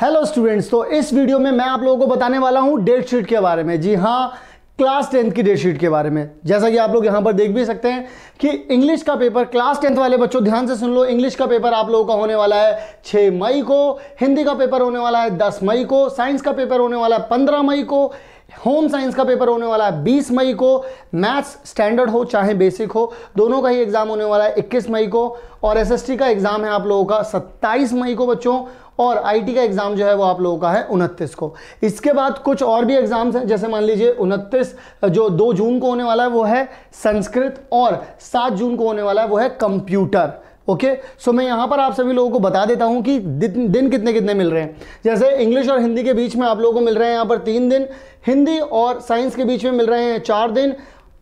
hello students तो इस video में मैं आप लोगों को बताने वाला हूं डेट शीट के बारे में जी हाँ क्लास टेंथ की डेट शीट के बारे में जैसा कि आप लोग यहाँ पर देख भी सकते हैं कि इंग्लिश का पेपर क्लास टेंथ वाले बच्चों ध्यान से सुन लो इंग्लिश का पेपर आप लोगों का होने वाला है 6 मई को हिंदी का पेपर होने वाला है 10 मई को साइंस का पेपर होने वाला है 15 मई को होम साइंस का पेपर होने वाला है 20 मई को मैथ्स स्टैंडर्ड हो चाहे बेसिक हो दोनों का ही एग्ज़ाम होने वाला है 21 मई को और एसएसटी का एग्ज़ाम है आप लोगों का 27 मई को बच्चों और आईटी का एग्ज़ाम जो है वो आप लोगों का है उनतीस को इसके बाद कुछ और भी एग्ज़ाम्स हैं जैसे मान लीजिए उनतीस जो दो जून को होने वाला है वो है संस्कृत और सात जून को होने वाला है वो है कंप्यूटर ओके सो मैं यहाँ पर आप सभी लोगों को बता देता हूँ कि दिन, दिन कितने कितने मिल रहे हैं जैसे इंग्लिश और हिंदी के बीच में आप लोगों को मिल रहे हैं यहाँ पर तीन दिन हिंदी और साइंस के बीच में मिल रहे हैं चार दिन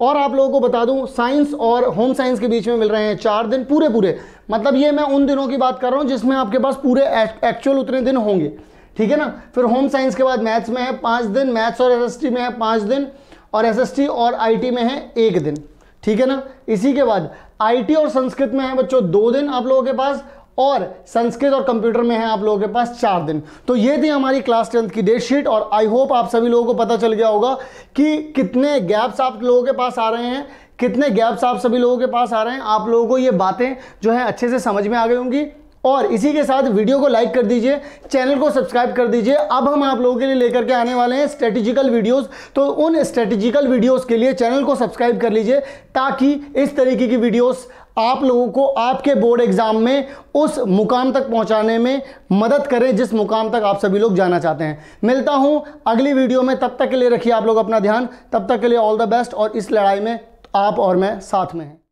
और आप लोगों को बता दूं साइंस और होम साइंस के बीच में मिल रहे हैं चार दिन पूरे पूरे मतलब ये मैं उन दिनों की बात कर रहा हूँ जिसमें आपके पास पूरे एक्चुअल उतने दिन होंगे ठीक है ना फिर होम साइंस के बाद मैथ्स में है पाँच दिन मैथ्स और एसएसटी में है पाँच दिन और एसएसटी और आईटी में है एक दिन ठीक है ना इसी के बाद आईटी और संस्कृत में है बच्चों दो दिन आप लोगों के पास और संस्कृत और कंप्यूटर में है आप लोगों के पास चार दिन तो ये थी हमारी क्लास टेंथ की डेट शीट और आई होप आप सभी लोगों को पता चल गया होगा कि कितने गैप्स आप लोगों के पास आ रहे हैं कितने गैप्स आप सभी लोगों के पास आ रहे हैं आप लोगों को ये बातें जो है अच्छे से समझ में आ गई होंगी और इसी के साथ वीडियो को लाइक कर दीजिए चैनल को सब्सक्राइब कर दीजिए अब हम आप लोगों के लिए लेकर के आने वाले हैं स्ट्रेटेजिकल वीडियोस तो उन स्ट्रेटेजिकल वीडियोस के लिए चैनल को सब्सक्राइब कर लीजिए ताकि इस तरीके की वीडियोस आप लोगों को आपके बोर्ड एग्ज़ाम में उस मुकाम तक पहुंचाने में मदद करें जिस मुकाम तक आप सभी लोग जाना चाहते हैं मिलता हूँ अगली वीडियो में तब तक के लिए रखिए आप लोग अपना ध्यान तब तक के लिए ऑल द बेस्ट और इस लड़ाई में आप और मैं साथ में हैं